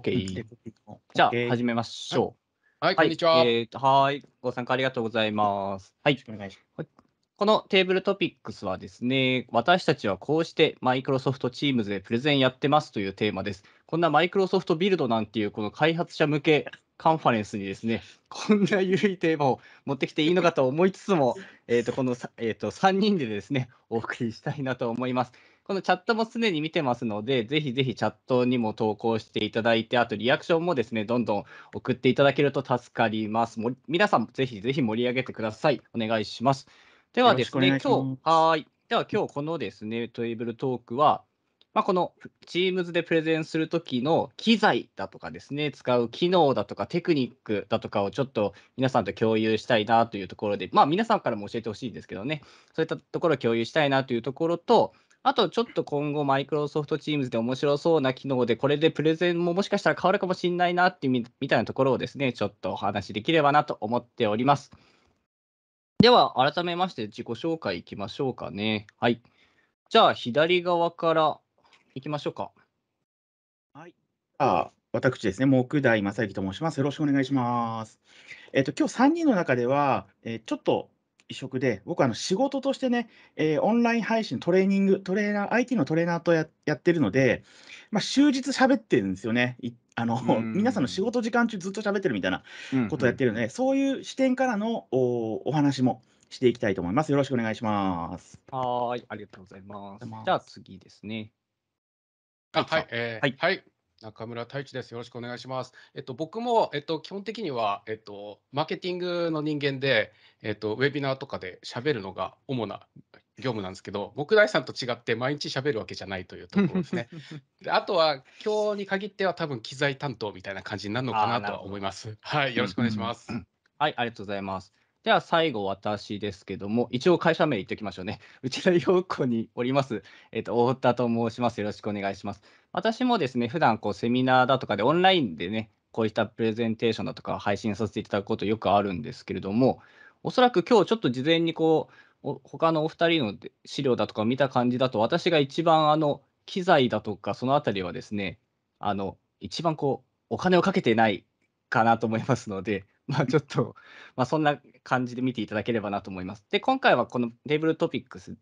OK。じゃあ、始めましょう。はい、はい、こんにちは。えー、はい、ご参加ありがとうございます。はい、お願いします。このテーブルトピックスはですね、私たちはこうしてマイクロソフトチームズでプレゼンやってますというテーマです。こんなマイクロソフトビルドなんていうこの開発者向けカンファレンスにですね、こんな緩いテーマを持ってきていいのかと思いつつも、えとこの、えーと3人でですね、お送りしたいなと思います。このチャットも常に見てますので、ぜひぜひチャットにも投稿していただいて、あとリアクションもですね、どんどん送っていただけると助かります。も皆さん、ぜひぜひ盛り上げてください。お願いします。ではですね、今日、はい。では今日このですね、トイブルトークは、まあ、この Teams でプレゼンするときの機材だとかですね、使う機能だとかテクニックだとかをちょっと皆さんと共有したいなというところで、まあ皆さんからも教えてほしいんですけどね、そういったところを共有したいなというところと、あとちょっと今後、マイクロソフトチームズで面白そうな機能で、これでプレゼンももしかしたら変わるかもしれないなってみたいなところをですね、ちょっとお話しできればなと思っております。では、改めまして自己紹介いきましょうかね。はい。じゃあ、左側からいきましょうか。はい。あ私ですね、木大正幸と申します。よろしくお願いします。えっ、ー、と、今日3人の中では、えー、ちょっと移植で、僕はあの仕事としてね、えー、オンライン配信、トレーニング、トレーナー、IT のトレーナーとややってるので、まあ、終日喋ってるんですよね。あの、皆さんの仕事時間中ずっと喋ってるみたいなことをやってるので、うんうん、そういう視点からのおお話もしていきたいと思います。よろしくお願いします。はい、ありがとうございます。じゃあ次ですね。あはい、えー、はい、はい、中村太一です。よろしくお願いします。えっと、僕も、えっと、基本的には、えっと、マーケティングの人間で、えっと、ウェビナーとかで喋るのが主な業務なんですけど、僕大さんと違って毎日喋るわけじゃないというところですね。であとは、今日に限っては多分機材担当みたいな感じになるのかなとは思います。はい、よろしくお願いします。はい、ありがとうございます。では最後、私ですけども、一応会社名言っておきましょうね。内田洋子におります、えっ、ー、と、太田と申します。よろしくお願いします。私もですね、普段こうセミナーだとかでオンラインでね、こういったプレゼンテーションだとか配信させていただくことよくあるんですけれども、おそらく今日ちょっと事前にこう、他のお二人の資料だとか見た感じだと、私が一番あの、機材だとかそのあたりはですね、あの、一番こう、お金をかけてないかなと思いますので、まあ、ちょっと、まあ、そんな感じで見ていただければなと思います。で、今回はこのテーブルトピックス、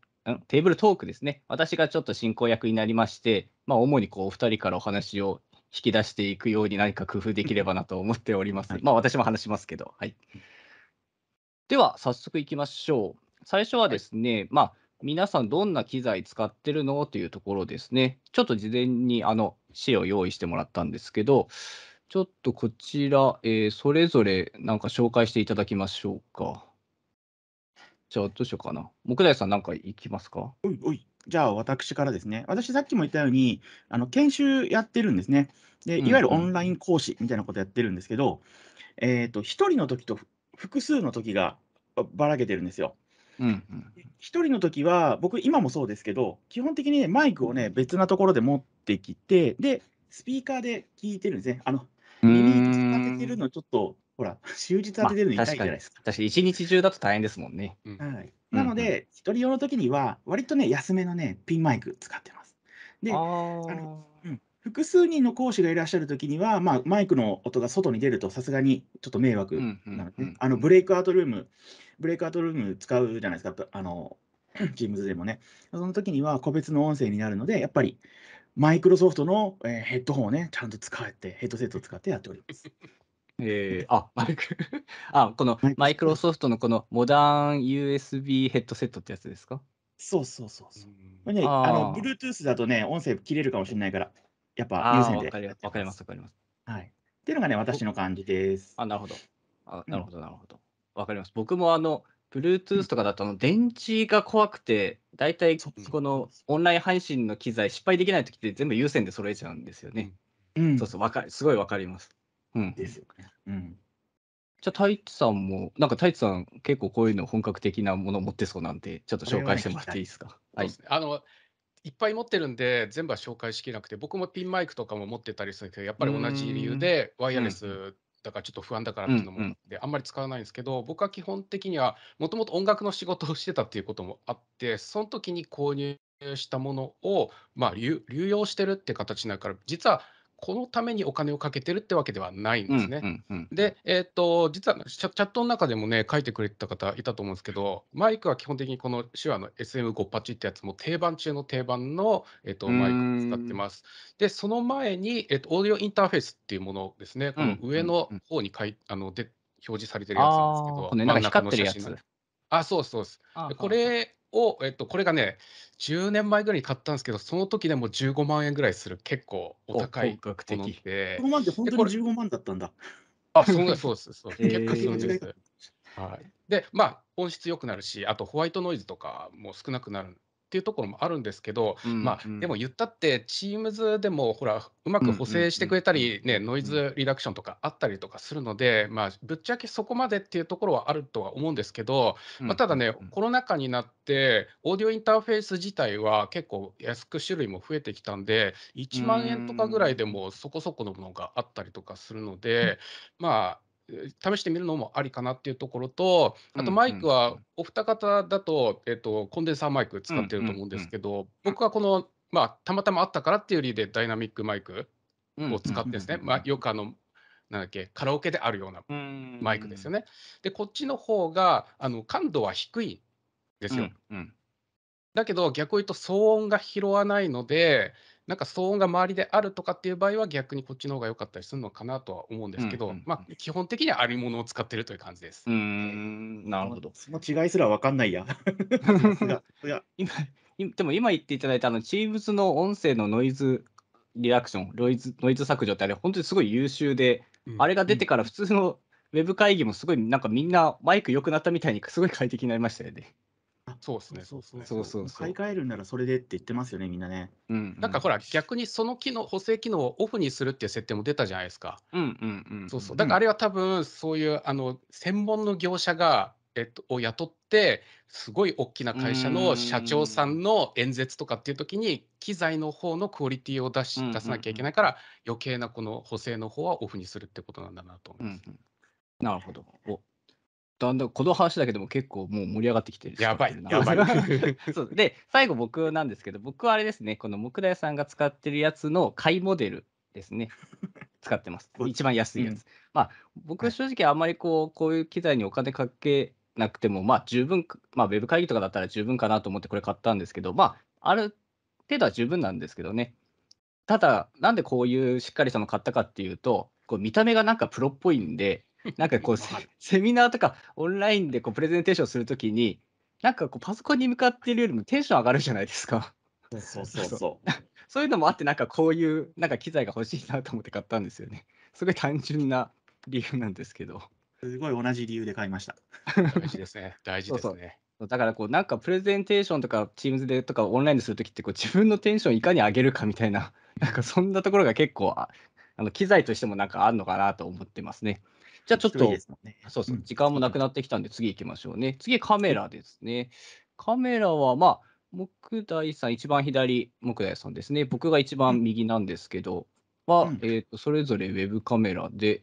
テーブルトークですね。私がちょっと進行役になりまして、まあ、主にこう、お二人からお話を引き出していくように何か工夫できればなと思っております。はい、まあ、私も話しますけど。はい。では、早速いきましょう。最初はですね、はい、まあ、皆さんどんな機材使ってるのというところですね。ちょっと事前にあの資料を用意してもらったんですけど、ちょっとこちら、えー、それぞれなんか紹介していただきましょうか。じゃあ、どうしようかな。木材さん、なんか行きますかおいおい。じゃあ、私からですね。私、さっきも言ったように、あの研修やってるんですね。で、いわゆるオンライン講師みたいなことやってるんですけど、うん、えっ、ー、と、1人の時と複数の時がばらけてるんですよ。うん、うん、1人の時は、僕、今もそうですけど、基本的に、ね、マイクをね、別なところで持ってきて、で、スピーカーで聞いてるんですね。あの耳当ててるのちょっと、ほら、終日当ててるの痛いじゃないですか。私、一日中だと大変ですもんね。はい、なので、一、人用の時には、割とね、安めのね、ピンマイク使ってます。で、あのうん、複数人の講師がいらっしゃる時には、まあ、マイクの音が外に出るとさすがにちょっと迷惑なので、ね、あのブレイクアウトルーム、ブレイクアウトルーム使うじゃないですか、あの、Teams でもね。その時には個別の音声になるので、やっぱりマイクロソフトの、えー、ヘッドホンをね、ちゃんと使って、ヘッドセットを使ってやっております。えー、あマイク あこのマイクロソフトのこのモダン USB ヘッドセットってやつですかそうそうそうそう。ね、あの Bluetooth だとね、音声切れるかもしれないから、やっぱ優先でわかります、わかります。はい。っていうのがね、私の感じです。あ、なるほど。あなるほど、なるほど。わかります。僕もあの、Bluetooth とかだと電池が怖くて、大体そこのオンライン配信の機材失敗できない時って全部有線で揃えちゃうんですよね。うん、そうそうわかすごいわかります。うん、ですよね。うん、じゃあタイツさんもなんかタイツさん結構こういうの本格的なもの持ってそうなんでちょっと紹介してもらっていいですか。はい、あのいっぱい持ってるんで全部は紹介しきなくて僕もピンマイクとかも持ってたりするけどやっぱり同じ理由でワイヤレスだからちょっと不安だからっていうのもあんあんまり使わないんですけど、僕は基本的にはもともと音楽の仕事をしてたっていうこともあって、その時に購入したものを、まあ、流用してるって形なるから、実はこのためにお金をかけてるってわけではないんですね。うんうんうん、で、えーと、実はチャットの中でもね、書いてくれてた方いたと思うんですけど、マイクは基本的にこの手話の SM58 ってやつも定番中の定番の、えーと、マイクを使ってます。で、その前に、えーと、オーディオインターフェースっていうものですね、この上の方にかい、うんうん、あので表示されてるやつなんですけど、んあ、そうそうです。これを、えっと、これがね、10年前ぐらいに買ったんですけど、その時でもう15万円ぐらいする、結構お高いもので。15万って本当に15万だったんだ。あ、そうです、そうです。そう結果するです。はい、で、まあ、音質良くなるし、あとホワイトノイズとかも少なくなるっていうところもあるんですけど、うんうん、まあ、でも言ったって、チームズでもほら、うまく補正してくれたり、ね、ノイズリダクションとかあったりとかするので、まあ、ぶっちゃけそこまでっていうところはあるとは思うんですけど、まあ、ただね、コロナ禍になって、オーディオインターフェース自体は結構安く種類も増えてきたんで、1万円とかぐらいでもそこそこのものがあったりとかするので、まあ、試してみるのもありかなっていうところと、あとマイクはお二方だと,、えーと、コンデンサーマイク使ってると思うんですけど、僕はこの、まあ、たまたまあったからっていう理由でダイナミックマイクを使ってですね、まあ、よくあのなんだっけカラオケであるようなマイクですよね。でこっちの方があの感度は低いですよ。うんうん、だけど逆を言うと騒音が拾わないのでなんか騒音が周りであるとかっていう場合は逆にこっちの方が良かったりするのかなとは思うんですけど、うんうんうんまあ、基本的にはありものを使ってるという感じです。うんなるほど。その 違いすら分かんないや。今でも今言っていただいたあの Teams の音声のノイズリアクションノイズノイズ削除ってあれ本当にすごい優秀で、うん、あれが出てから普通のウェブ会議もすごいなんかみんなマイク良くなったみたいにすごい快適になりましたよね。そうですね。そうそうそうそうそう買い替えるならそれでって言ってますよね、みんなね。うんうん、なんかほら、逆にその機能、補正機能をオフにするっていう設定も出たじゃないですか。うんうんうん。そうそう。だからあれは多分、そういう、あの、専門の業者が、えっと、を雇って、すごい大きな会社の社長さんの演説とかっていう時に、機材の方のクオリティを出し、出さなきゃいけないから、余計なこの補正の方はオフにするってことなんだなと思います。うんうんなるほど。おだんだんこの話だけでも結構もう盛り上がってきてるやばいやばい そうで最後僕なんですけど僕はあれですねこの木材さんが使ってるやつの買いモデルですね使ってます 一番安いやつ、うん、まあ僕は正直あんまりこうこういう機材にお金かけなくてもまあ十分まあウェブ会議とかだったら十分かなと思ってこれ買ったんですけどまあある程度は十分なんですけどねただなんでこういうしっかりしたの買ったかっていうとこう見た目がなんかプロっぽいんで なんかこうセ、ミナーとかオンラインでこうプレゼンテーションするときに、なんかこう、パソコンに向かっているよりもテンション上がるじゃないですか。そうそうそう。そういうのもあって、なんかこういう、なんか機材が欲しいなと思って買ったんですよね。すごい単純な理由なんですけど。すごい同じ理由で買いました。大事ですね。大事ですね。そうそうだからこうなんかプレゼンテーションとか Teams でとかオンラインでするときってこう自分のテンションいかに上げるかみたいななんかそんなところが結構あの機材としてもなんかあるのかなと思ってますね。じゃあちょっと、ね、そうそう、時間もなくなってきたんで、次行きましょうね。次、カメラですね。カメラは、まあ、木大さん、一番左、木大さんですね。僕が一番右なんですけど、は、うん、えーと、それぞれウェブカメラで。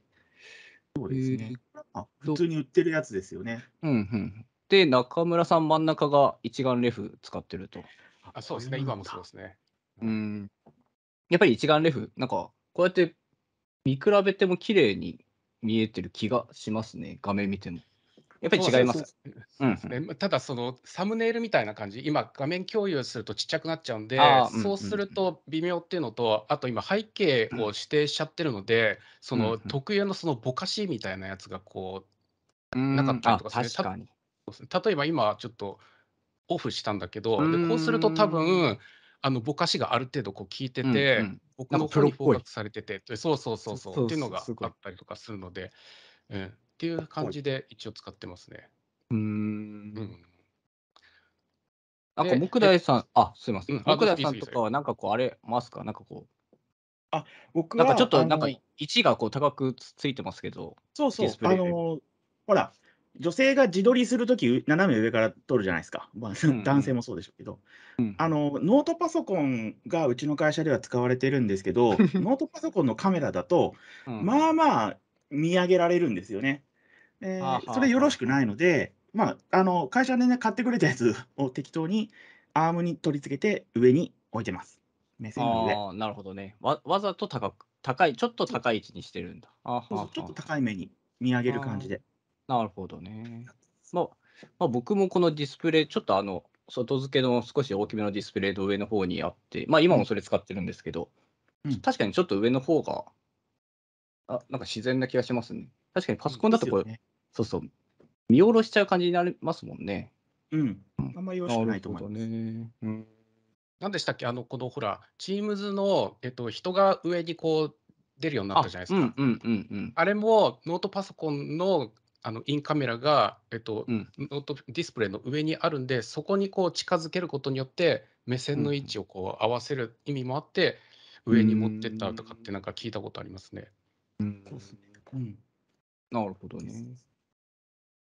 そうですね、えー、普通に売ってるやつですよね。うんうん、で、中村さん、真ん中が一眼レフ使ってると。あそうですね、今もそうですね。うん、やっぱり一眼レフ、なんか、こうやって見比べても綺麗に見えてる気がしますね、画面見ても。やっぱり違います。ただ、そのサムネイルみたいな感じ、今、画面共有するとちっちゃくなっちゃうんで、そうすると微妙っていうのと、あと今、背景を指定しちゃってるので、その特有のそのぼかしみたいなやつがこう、なかったりとかする、に例えば今、ちょっとオフしたんだけど、でこうすると多分あのぼかしがある程度こう効いてて、僕のプロフォーカスされてて、そうそうそうそうっていうのがあったりとかするので、っていう感じで一応使ってますね。うんうん。なんか木大さん、あ、すみません。木大さんとかはなんかこうあれますか？なんかこう。あ、僕なんかちょっとなんか位置がこう高くついてますけど。そうそう。あのほら女性が自撮りするとき、斜め上から撮るじゃないですか、まあ、男性もそうでしょうけど、うんうん、あの、ノートパソコンがうちの会社では使われてるんですけど、ノートパソコンのカメラだと、まあまあ見上げられるんですよね。えー、それよろしくないので、まあ、あの会社で、ね、買ってくれたやつを適当にアームに取り付けて、上に置いてます。目線の上。なるほどねわ。わざと高く、高い、ちょっと高い位置にしてるんだ。ちょっと高い目に見上げる感じで。なるほどね。まあ、まあ、僕もこのディスプレイ、ちょっとあの、外付けの少し大きめのディスプレイの上の方にあって、まあ今もそれ使ってるんですけど、うん、確かにちょっと上の方が、あ、なんか自然な気がしますね。確かにパソコンだとこれ、ね、そうそう、見下ろしちゃう感じになりますもんね。うん。あんまりよろしくないと思います。ね。うん。何でしたっけあの、このほら、Teams の、えっと、人が上にこう、出るようになったじゃないですか。うんうんうん、あれもノートパソコンのあのインカメラが、えっと、うん、ノートディスプレイの上にあるんで、そこにこう近づけることによって、目線の位置をこう合わせる意味もあって、上に持ってったとかって、なんか聞いたことありますね。なるほどね。じ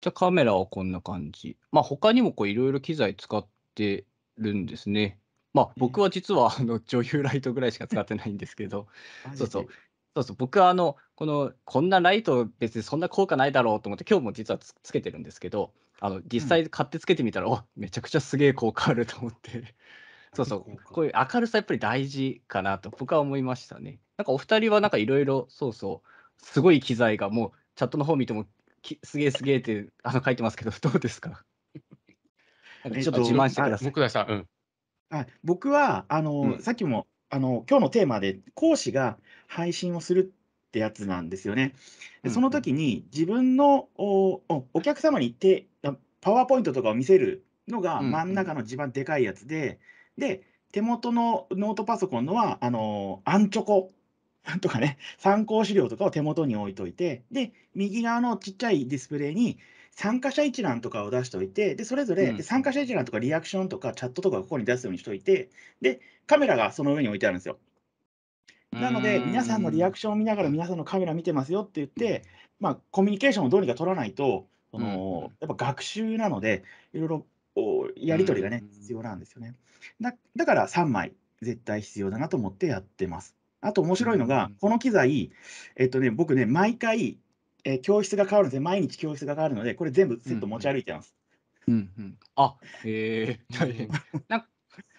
ゃあ、カメラはこんな感じ。まあ、他にもいろいろ機材使ってるんですね。まあ、僕は実はあの女優ライトぐらいしか使ってないんですけど、そうそう、そうそう、僕はあの、この、こんなライト別にそんな効果ないだろうと思って、今日も実はつつけてるんですけど、あの、実際買ってつけてみたら、おめちゃくちゃすげえ効果あると思って。そうそう、こういう明るさやっぱり大事かなと僕は思いましたね。なんかお二人はなんかいろいろ、そうそう、すごい機材がもうチャットの方見てもすげえすげえってあの書いてますけど、どうですか ちょっと自慢してください。僕さうん、僕はあの、うん、さっきもあの今日のテーマで講師が配信をするってやつなんですよね。でその時に自分のおお客様に手パワーポイントとかを見せるのが真ん中の一番でかいやつで、で手元のノートパソコンのはあのアンチョコとかね参考資料とかを手元に置いといてで右側のちっちゃいディスプレイに参加者一覧とかを出しておいてでそれぞれ参加者一覧とかリアクションとかチャットとかをここに出すようにしといてでカメラがその上に置いてあるんですよ。なので、皆さんのリアクションを見ながら、皆さんのカメラ見てますよって言って、まあ、コミュニケーションをどうにか取らないと、そのやっぱ学習なので、いろいろやり取りがね、必要なんですよね。だだから3枚、絶対必要だなと思ってやってます。あと面白いのが、この機材、えっとね、僕ね、毎回、えー、教室が変わるんですね、毎日教室が変わるので、これ全部セット持ち歩いてます。うんうんうん、あへえ、大変。なんか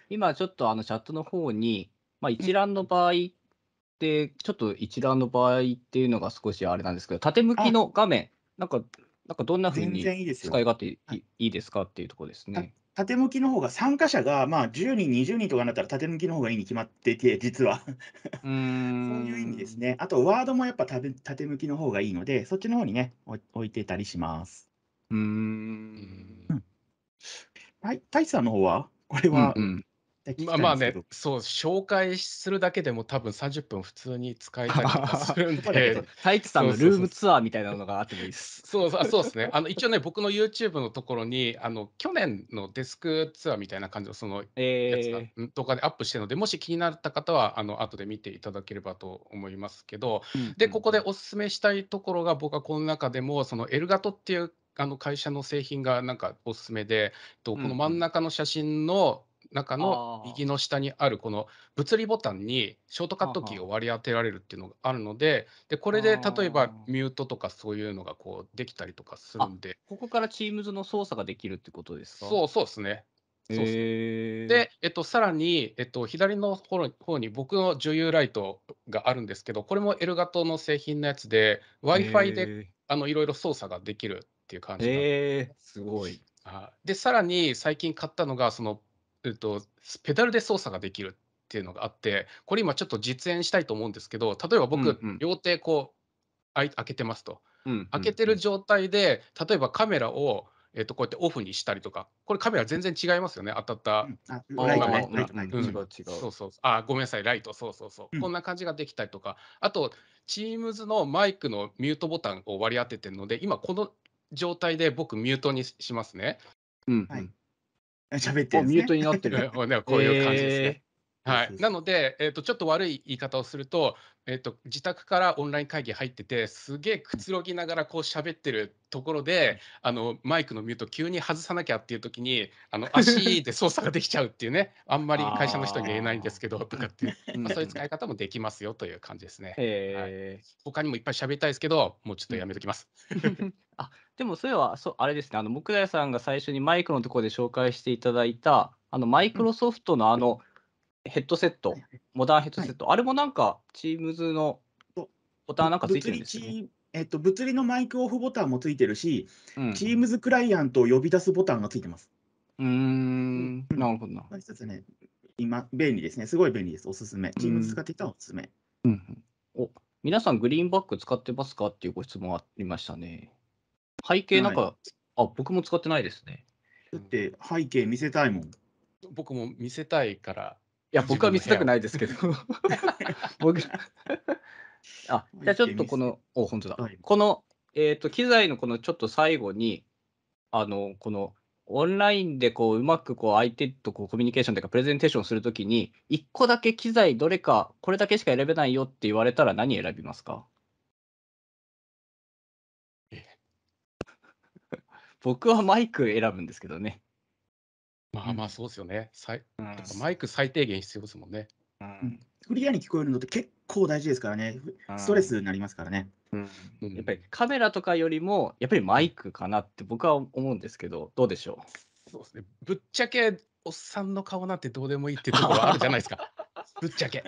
今ちょっとあのチャットの方に、まあ、一覧の場合、ちょっと一覧の場合っていうのが少しあれなんですけど、縦向きの画面、なんか、なんかどんなふうに使い勝手いいですかっていうところですね。縦向きの方が参加者がまあ10人、20人とかになったら縦向きの方がいいに決まってて、実は そういう意味ですね。あと、ワードもやっぱ縦向きの方がいいので、そっちの方にね、置いてたりします。うんうん、はい、太一さんの方は、これは、うん対聞きたいんですけど、まあまあね、そう、紹介するだけでも多分30分普通に使えたりとかす るんで、太一さんのルームツアーみたいなのがあってもいいです。そうそうそうですね。あの一応ね、僕の YouTube のところに、あの去年のデスクツアーみたいな感じのそのやつとえ動画でアップしてるので、もし気になった方は、あの後で見ていただければと思いますけど、うんうんで、ここでおすすめしたいところが、僕はこの中でも、そのエルガトっていうあの会社の製品がなんかおすすめで、この真ん中の写真の中の右の下にあるこの物理ボタンにショートカットキーを割り当てられるっていうのがあるのででこれで例えばミュートとかそういうのがこうできたりとかするんでここから Teams の操作ができるってことですかそうそうですね。でえっと、さらに、えっと、左の方に僕の女優ライトがあるんですけどこれもエルガトの製品のやつで w i f i であのいろいろ操作ができるっていう感じなんです。すごい。でさらに最近買ったのがそのえっと、ペダルで操作ができるっていうのがあってこれ今ちょっと実演したいと思うんですけど例えば僕、うんうん、両手こう開けてますと、うんうん、開けてる状態で例えばカメラをえっと、こうやってオフにしたりとか、これカメラ全然違いますよね、当たった。うん、あライトね、ライトう違うそうそうあ、ごめんなさい、ライト、そうそうそう、うん、こんな感じができたりとか、あと、Teams のマイクのミュートボタンを割り当ててるので、今この状態で僕ミュートにしますね。うん、はい、喋ってるんですね。ミュートになってる。こういう感じですね。はい、なので、えーと、ちょっと悪い言い方をすると,、えーと、自宅からオンライン会議入っててすげえくつろぎながらこう喋ってるところであのマイクのミュート急に外さなきゃっていう時にあの 足で操作ができちゃうっていうねあんまり会社の人に言えないんですけどとかっていう、まあ、そういう使い方もできますよという感じですね。はい、他にもいっぱい喋りたいですけどもうちょっとやめときます。あでもそれはそあれですねあの木材さんが最初にマイクのところで紹介していただいたあのマイクロソフトのあの、うんヘッドセット、モダンヘッドセット、はい、あれもなんか、チームズのボタンなんかついてるんですよ、ね、えっと、物理のマイクオフボタンもついてるし、チームズクライアントを呼び出すボタンがついてます。うん、ん、なるほどな。ね、今、便利ですね。すごい便利です。おすすめ。チームズ使っていたおすすめ。うん、うん、お皆さん、グリーンバック使ってますかっていうご質問ありましたね。背景なんか、はい、あ、僕も使ってないですね。だって、背景見せたいもん。僕も見せたいからや、僕は見せたくないですけど。僕あ、じゃあちょっとこの、お、本当だ。はい、この、えっ、ー、と、機材のこのちょっと最後に、あの、この、オンラインでこううまくこう相手とこうコミュニケーションというかプレゼンテーションするときに1個だけ機材どれかこれだけしか選べないよって言われたら何選びますか僕はマイク選ぶんですけどね。まあまあそうですよね。最マイク最低限必要ですもんね。クリアに聞こえるのって結構大事ですからね。ストレスになりますからね。やっぱりカメラとかよりもやっぱりマイクかなって僕は思うんですけどどうでしょうそうですねぶっちゃけおっさんの顔なんてどうでもいいっていうところあるじゃないですか ぶっちゃけ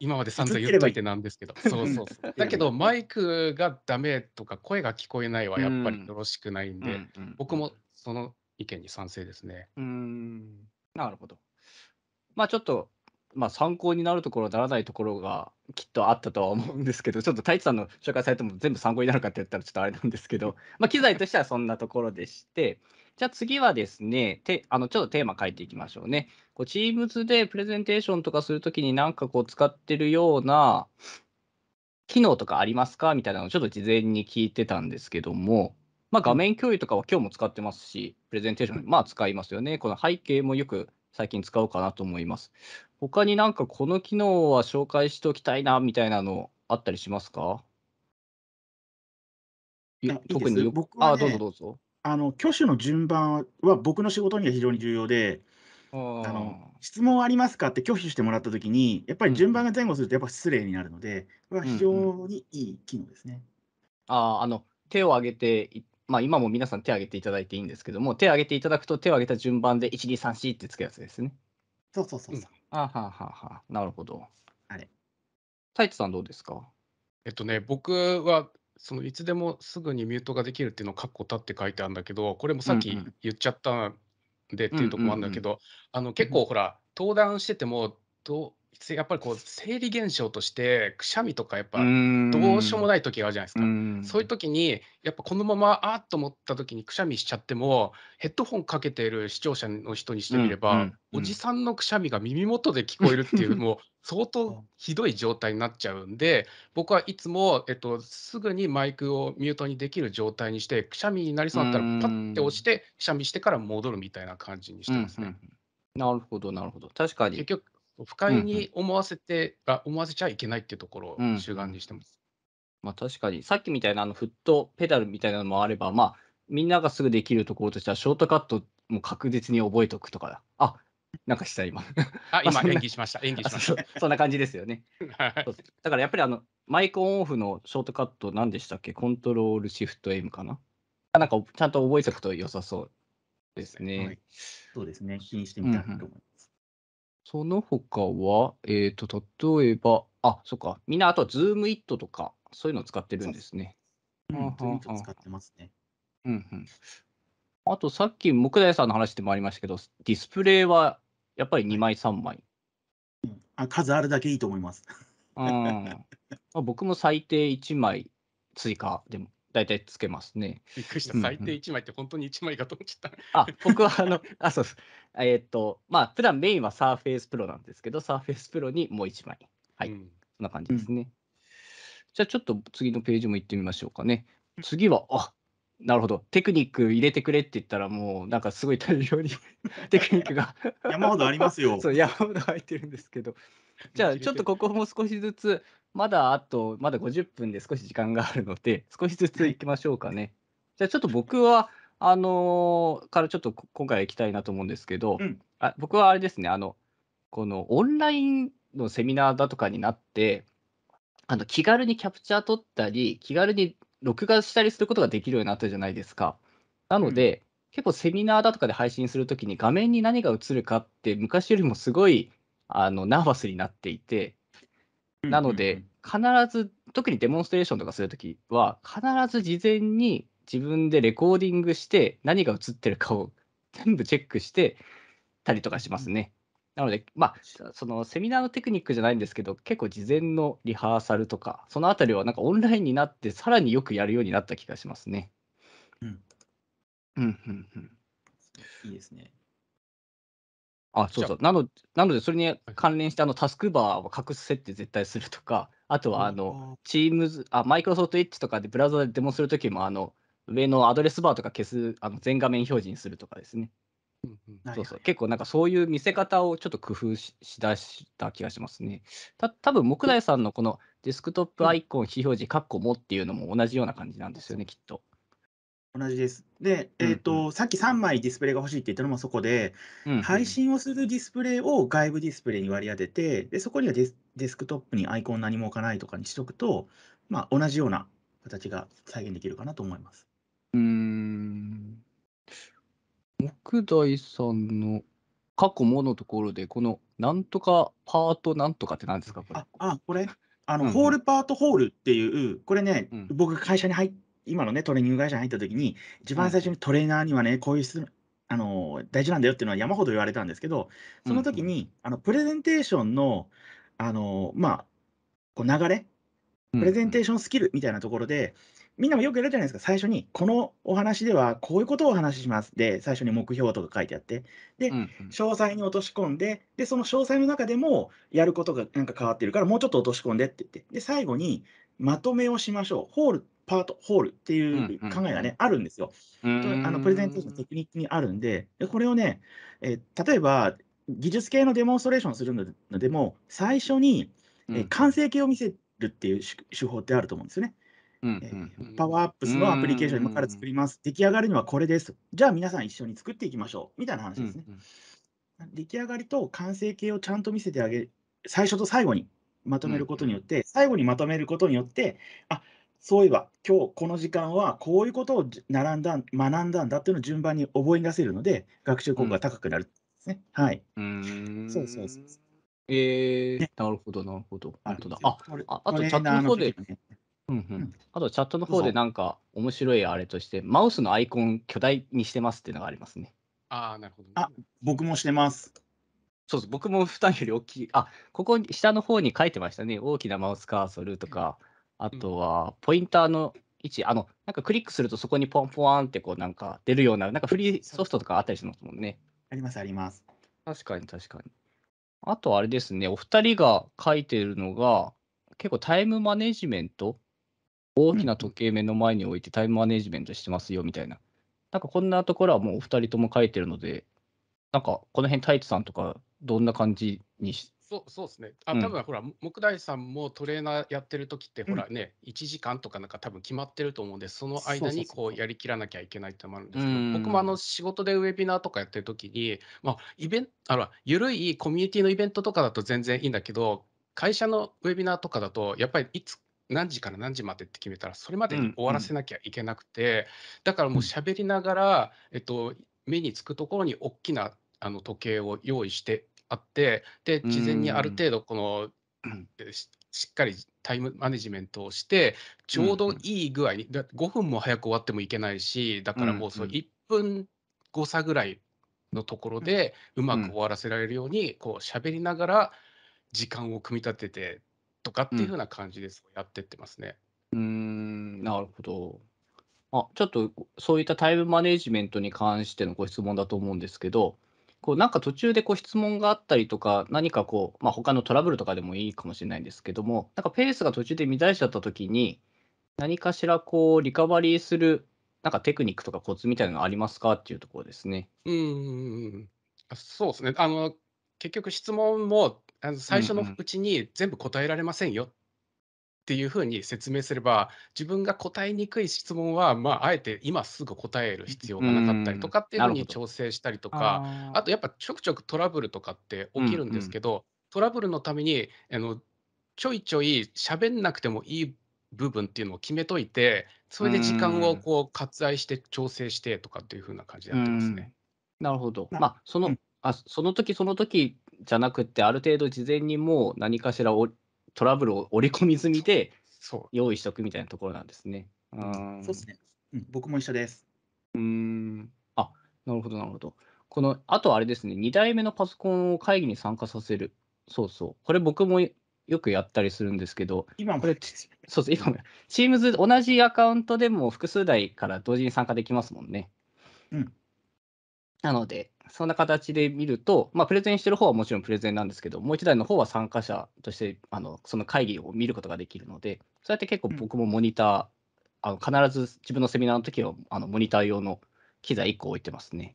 今まで散々言っといてなんですけどそうそう だけどマイクがダメとか声が聞こえないはやっぱりよろしくないんで、僕もその意見に賛成ですね。うん、なるほど。まあちょっと、まあ、参考になるところならないところがきっとあったとは思うんですけど ちょっと太一さんの紹介されても全部参考になるかって言ったらちょっとあれなんですけど、まあ、機材としてはそんなところでしてじゃあ次はですねてあのちょっとテーマ書いていきましょうね。こう Teams でプレゼンテーションとかするときになんかこう使ってるような機能とかありますかみたいなのをちょっと事前に聞いてたんですけどもまあ、画面共有とかは今日も使ってますし、プレゼンテーション、まあ使いますよね。この背景もよく最近使おうかなと思います。他になんかこの機能は紹介しておきたいなみたいなのあったりしますかいや特に僕は、ね、あどうぞどうぞ。あの挙手の順番は僕の仕事には非常に重要で、あの質問ありますかって拒否してもらったときに、やっぱり順番が前後するとやっぱ失礼になるので、これは非常にいい機能ですね。うんうん、ああの手を挙げてまあ、今も皆さん手を挙げていただいていいんですけども、手を挙げていただくと手を挙げた順番で1、2、3、4ってつくやつですね。そうそうそうそう。あはははなるほど。あれ。太一さんどうですかえっとね、僕はそのいつでもすぐにミュートができるっていうのを括弧たって書いてあるんだけど、これもさっき言っちゃったんでっていうとこもあるんだけど、あの結構ほら、登壇してても、どやっぱりこう生理現象としてくしゃみとかやっぱどうしようもない時があるじゃないですかそういう時にやっぱこのままあっと思った時にくしゃみしちゃってもヘッドホンかけてる視聴者の人にしてみれば、おじさんのくしゃみが耳元で聞こえるっていう もう相当ひどい状態になっちゃうんで僕はいつも、えっと、すぐにマイクをミュートにできる状態にしてくしゃみになりそうだったらパッて押してくしゃみしてから戻るみたいな感じにしてますね。なるほどなるほど確かに結局不快に思わせて、あ思わせちゃいけないっていうところをうん主眼にしてます。まあ確かに、さっきみたいなあのフットペダルみたいなのもあれば、まあみんながすぐできるところとしては、ショートカットも確実に覚えておくとかだ。あなんかした今。あ、ま今演技しました。演技しましそそんな感じですよね。はいだからやっぱりあの、マイクオンオフのショートカット、何でしたっけコントロールシフト M かななんかちゃんと覚えておくと良さそうですね。はいそうですね、気にしてみたいと思います。その他は、えっ、と、例えば、あ、そっか、みんなあと、はズームイットとか、そういうのを使ってるんですね。うんズームイット使ってますね。うんうん。あと、さっき、木材さんの話でもありましたけど、ディスプレイはやっぱり2枚、3枚。うんあ数あるだけいいと思います。うん。あ、僕も最低1枚追加でも、大体つけますね。びっくりした。最低1枚って本当に1枚かと思っちゃった。あ、僕はあの、あ、そうです。えっ、ー、と、まあ、普段メインはサーフェイスプロなんですけど、サーフェイスプロにもう1枚。はい。うん、そんな感じですね。うん、じゃあ、ちょっと次のページも行ってみましょうかね。次は、あなるほど。テクニック入れてくれって言ったら、もうなんかすごい大量に テクニックが山ほどありますよ。そう、山ほど入ってるんですけど。じゃあ、ちょっとここも少しずつ、まだあと、まだ50分で少し時間があるので、少しずつ行きましょうかね。じゃあ、ちょっと僕は、あのからちょっと今回行きたいなと思うんですけど、うん、あ僕はあれですねあのこのオンラインのセミナーだとかになってあの気軽にキャプチャー撮ったり気軽に録画したりすることができるようになったじゃないですか。なので、うん、結構セミナーだとかで配信するときに画面に何が映るかって昔よりもすごいあのナーバスになっていてなので必ず特にデモンストレーションとかするときは必ず事前に自分でレコーディングして何が映ってるかを 全部チェックしてたりとかしますね。なので、まあ、そのセミナーのテクニックじゃないんですけど、結構事前のリハーサルとか、そのあたりはなんかオンラインになって、さらによくやるようになった気がしますね。うん。うんうんうん。いいですね。あ、そうそう。なのなので、それに関連してあのタスクバーを隠す設定絶対するとか、あとはあの、チームズ、あ、マイクロソフトエッジとかでブラウザでデモするときも、あの、上のアドレスバーとか消す、あの全画面表示にするとかですね。そうそう結構なんかそういう見せ方をちょっと工夫ししだした気がしますね。た多分木材さんのこのデスクトップアイコン非表示、カッコもっていうのも同じような感じなんですよね、きっと。同じです。で、えーと、うんうん、さっき3枚ディスプレイが欲しいって言ったのもそこで、うんうん、配信をするディスプレイを外部ディスプレイに割り当てて、でそこにはデスデスクトップにアイコン何も置かないとかにしとくと、まあ、同じような形が再現できるかなと思います。うん。木材さんの過去ものところで、このなんとかパートなんとかって何ですか、これ。あ、あ、これ、あの、うんホールパートホールっていう、これね、うん。僕会社に入っ、今のね、トレーニング会社に入った時に、一番最初にトレーナーにはね、こういう質あの、大事なんだよっていうのは山ほど言われたんですけど、そのんう時ん。に、あの、プレゼンテーションの、あの、まあ、こう流れ、プレゼンテーションスキルみたいなところで、みんなもよくやるじゃないですか、最初に、このお話ではこういうことをお話ししますで、最初に目標とか書いてあって、で、うんうん、詳細に落とし込んで、で、その詳細の中でもやることがなんか変わってるから、もうちょっと落とし込んでって言って、で、最後にまとめをしましょう、ホール、パート、ホールっていう考えがね、うんうん、あるんですよ。あのプレゼンテーションのテクニックにあるんで、でこれをね、えー、例えば、技術系のデモンストレーションするのでも、最初に、えー、完成形を見せるっていう手法ってあると思うんですよね。パワーアップスのアプリケーション今から作ります。出来上がるにはこれです。じゃあ皆さん一緒に作っていきましょう。みたいな話ですね。うんうん、出来上がりと完成形をちゃんと見せてあげる、最初と最後にまとめることによって、うん、最後にまとめることによって、あそういえば今日この時間はこういうことを並んだ学んだんだっていうのを順番に覚え出せるので学習効果が高くなるんですね。うん、はい。うそうそうそう。えー、ね、なるほどなるほど。ああああとで、ね、うんうん、あとチャットの方でなんか面白いあれとして、マウスのアイコン巨大にしてますっていうのがありますね。ああ、なるほど、ね、あ、僕もしてます。そうそう、僕も負担より大きい。あ、ここ下の方に書いてましたね。大きなマウスカーソルとか、あとはポインターの位置、あの、なんかクリックするとそこにポンポワンってこうなんか出るような、なんかフリーソフトとかあったりしますもんね。ありますあります。確かに確かに。あとあれですね、お二人が書いてるのが、結構タイムマネジメント大きな時計目の前に置いてタイムマネジメントしてますよみたいな。なんかこんなところはもうお二人とも書いてるので、なんかこの辺、タイツさんとか、どんな感じにしそうそうですね、あ、うん、多分ほら、木大さんもトレーナーやってる時って、ほらね、うん、1時間とかなんか多分決まってると思うんで、その間にこうやりきらなきゃいけないってのもあるんですけど、僕もあの仕事でウェビナーとかやってる時に、まあ、イベント、あら、緩いコミュニティのイベントとかだと全然いいんだけど、会社のウェビナーとかだと、やっぱりいつ何時から何時までって決めたらそれまでに終わらせなきゃいけなくて、だからもう喋りながら、えっと、目につくところに大きなあの時計を用意してあってで事前にある程度この、しっかりタイムマネジメントをしてちょうどいい具合に、う5分も早く終わってもいけないしだからもうそう1分誤差ぐらいのところでうまく終わらせられるようにこう喋りながら時間を組み立ててとかっていうふうな感じです、やってってますね。うんなるほどあちょっとそういったタイムマネジメントに関してのご質問だと思うんですけどこうなんか途中でこう質問があったりとか何かこう、まあ、他のトラブルとかでもいいかもしれないんですけどもなんかペースが途中で乱れちゃった時に何かしらこうリカバリーするなんかテクニックとかコツみたいなのありますかっていうところですね。うんそうですねあの結局質問もあの最初のうちに全部答えられませんよっていうふうに説明すれば自分が答えにくい質問は、まあ、あえて今すぐ答える必要がなかったりとかっていうふうに調整したりとかあとやっぱちょくちょくトラブルとかって起きるんですけど、トラブルのためにあのちょいちょい喋んなくてもいい部分っていうのを決めといてそれで時間をこう割愛して調整してとかっていうふうな感じでやってますね。なるほど、まあそのあその時その時じゃなくて、ある程度事前にもう何かしらトラブルを織り込み済みで用意しておくみたいなところなんですね。そうですね、うん、僕も一緒です。うんあなるほど、なるほど。このあとあれですね、2代目のパソコンを会議に参加させる、そうそう、これ僕もよくやったりするんですけど、今も、そうすね。今も、Teams 同じアカウントでも複数台から同時に参加できますもんね。うん、なので、そんな形で見ると、まあ、プレゼンしてる方はもちろんプレゼンなんですけど、もう一台の方は参加者としてあのその会議を見ることができるので、そうやって結構僕もモニター、あの必ず自分のセミナーの時はあのモニター用の機材1個置いてますね。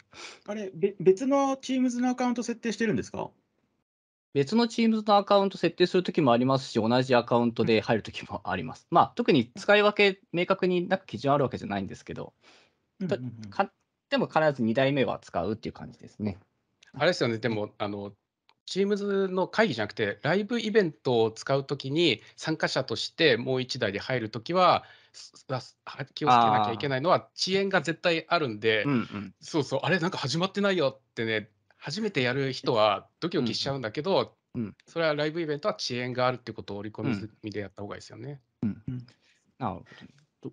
あれ、別の Teams のアカウント設定してるんですか別の Teams のアカウント設定するときもありますし、同じアカウントで入るときもあります。まあ、特に使い分け、明確になんか基準あるわけじゃないんですけど、うんうんうん、でも必ず2代目は使うっていう感じですね。あれですよね、でも、あの、Teams の会議じゃなくて、ライブイベントを使うときに、参加者としてもう1台で入るときは、気をつけなきゃいけないのは、遅延が絶対あるんで、うんうん、そうそう、あれ、なんか始まってないよってね、初めてやる人はドキドキしちゃうんだけど、うん、うん、それはライブイベントは遅延があるってことを織り込みでやったほうがいいですよね。うん、うん、なるほど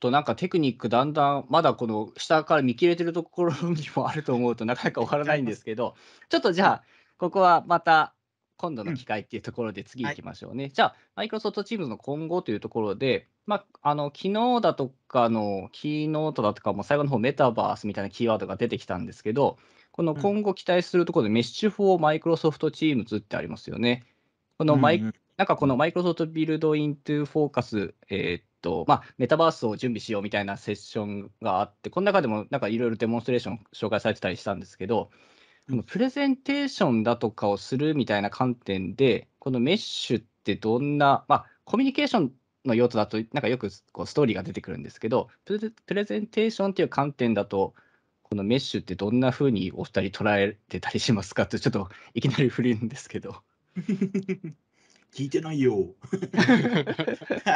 となんかテクニックだんだんまだこの下から見切れてるところにもあると思うとなかなか終わらないんですけど ちょっとじゃあここはまた今度の機会っていうところで次行きましょうね。うんはい、じゃあマイクロソフトチームの今後というところで、まあ、あの昨日だとかのキーノートだとかも最後の方メタバースみたいなキーワードが出てきたんですけどこの今後期待するところで、メッシュ4マイクロソフトチームズってありますよね。このマイ、うん、なんかこのマイクロソフトビルドイントゥフォーカス、えー、と、まあ、メタバースを準備しようみたいなセッションがあって、この中でもなんかいろいろデモンストレーション紹介されてたりしたんですけど、プレゼンテーションだとかをするみたいな観点で、このメッシュってどんな、まあ、コミュニケーションの用途だと、なんかよくこうストーリーが出てくるんですけど、プレゼンテーションっていう観点だと、このメッシュってどんなふうにお二人捉えてたりしますかって、ちょっといきなり振るんですけど。聞いてないよ。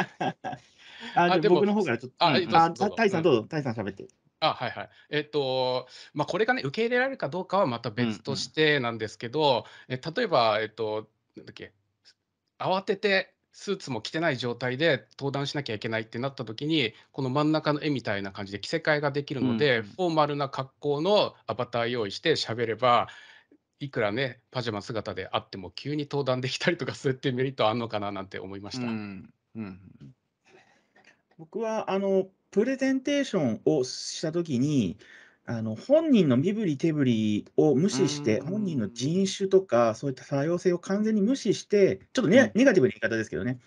あで僕の方からちょっと、あ、うん、あタイさんどうぞ、タイさん喋って。あはいはいえっ、ー、とまあ、これが、ね、受け入れられるかどうかはまた別としてなんですけど、うんうん、え例えば、えっ、ー、と、なんだっけ慌ててスーツも着てない状態で登壇しなきゃいけないってなった時にこの真ん中の絵みたいな感じで着せ替えができるので、うん、フォーマルな格好のアバター用意して喋ればいくらねパジャマ姿であっても急に登壇できたりとかするっていうメリットあるのかななんて思いました。うん、うん僕はあのプレゼンテーションをした時に、あの本人の身振り手振りを無視して、本人の人種とか、そういった多様性を完全に無視して、ちょっとうねん。ネガティブな言い方ですけどね、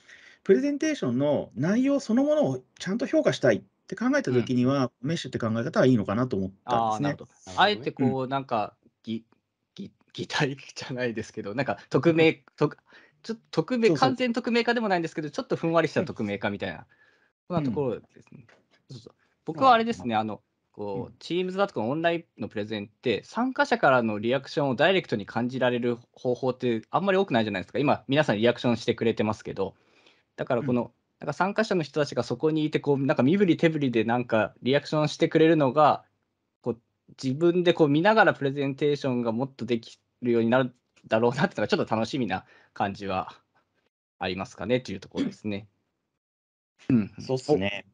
プレゼンテーションの内容そのものをちゃんと評価したいって考えたとき時には、メッシュって考え方はいいのかなと思ったんであすね。あえてうん。こう、なんか、擬態じゃないですけど、なんか、匿うん。名、と、ちょっと匿名、完全匿名化でもないんですけど、ちょっとふんわりした匿名化みたいな。なところですね。うん、そうそう僕はあれですね、あの、こう、チームズだとかオンラインのプレゼンって、参加者からのリアクションをダイレクトに感じられる方法ってあんまり多くないじゃないですか。今、皆さんリアクションしてくれてますけど、だからこの、うん、なんか参加者の人たちがそこにいて、こう、なんか身振り手振りでなんかリアクションしてくれるのが、こう、自分でこう見ながらプレゼンテーションがもっとできるようになるだろうなってのが、ちょっと楽しみな感じはありますかねというところですね。うん、そうっすね。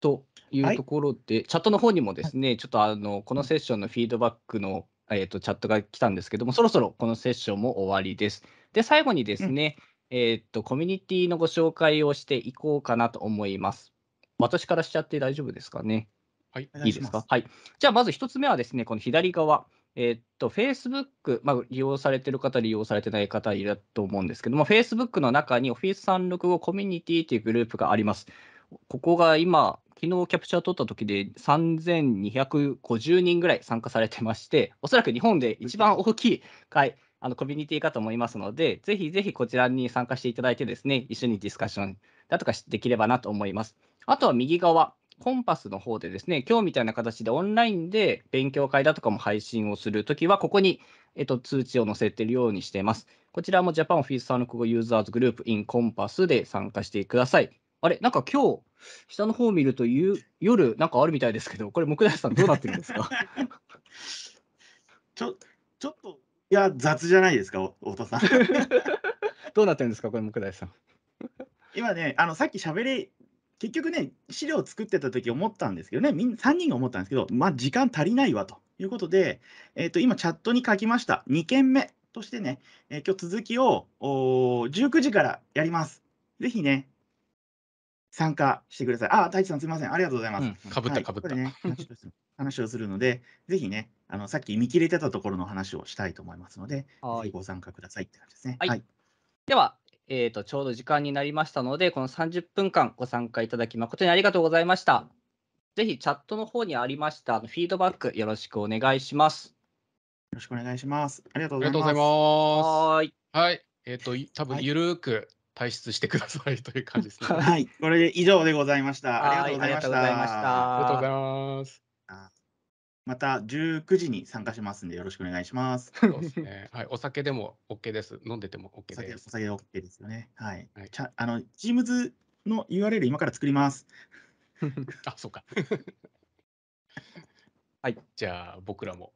というところで、はい、チャットの方にもですね、ちょっとあのこのセッションのフィードバックの、えーと、チャットが来たんですけども、そろそろこのセッションも終わりです。で、最後にですね、うん、えっ、と、コミュニティのご紹介をしていこうかなと思います。私からしちゃって大丈夫ですかね。はい、いいですか。はい。じゃあ、まず1つ目はですね、この左側。えー、っと、Facebook、まあ、利用されてる方、利用されてない方いると思うんですけども、Facebook の中に Office365 コミュニティというグループがあります。ここが今、昨日キャプチャー取った時で3250人ぐらい参加されてまして、おそらく日本で一番大きい会、あのコミュニティかと思いますので、ぜひぜひこちらに参加していただいてですね、一緒にディスカッションだとかできればなと思います。あとは右側、コンパスの方でですね、今日みたいな形でオンラインで勉強会だとかも配信をするときは、ここに、えっと、通知を載せているようにしています。こちらも Japan Office 産国語ユーザーズグループ in コンパスで参加してください。あれ、なんか今日、下の方を見ると夜、なんかあるみたいですけど、これ、木梨さん、どうなってるんですか ちょちょっと、いや、雑じゃないですか、太田さん。どうなってるんですか、これ、木梨さん。今ね、あのさっき喋り結局ね、資料を作ってた時思ったんですけどね、みんな3人が思ったんですけど、まあ、時間足りないわということで、えー、と今、チャットに書きました、2件目としてね、えー、今日続きを19時からやります。ぜひね、参加してください。あ、太一さん、すみません、ありがとうございます。うん、かぶった、かぶった。はい、ね、話をする話をするので、ぜひね、あのさっき見切れてたところの話をしたいと思いますので、ぜひご参加くださいって感じですね。はい、はい、ではえーと、ちょうど時間になりましたので、この30分間ご参加いただき誠にありがとうございました。ぜひチャットの方にありましたフィードバックよろしくお願いします。よろしくお願いします。ありがとうございます。はいはい。えっ、ー、と、多分ゆるく退出してくださいという感じですね。はい。これで以上でございました。ありがとうございました。ありがとうございました。ありがとうございます。また19時に参加しますんでよろしくお願いします。そうですね。はい、お酒でも OK です。飲んでても OK です。お酒お酒で OK ですよね。はい。はい、ちゃあの Teams の URL 今から作ります。あ、そうか。はい、じゃあ僕らも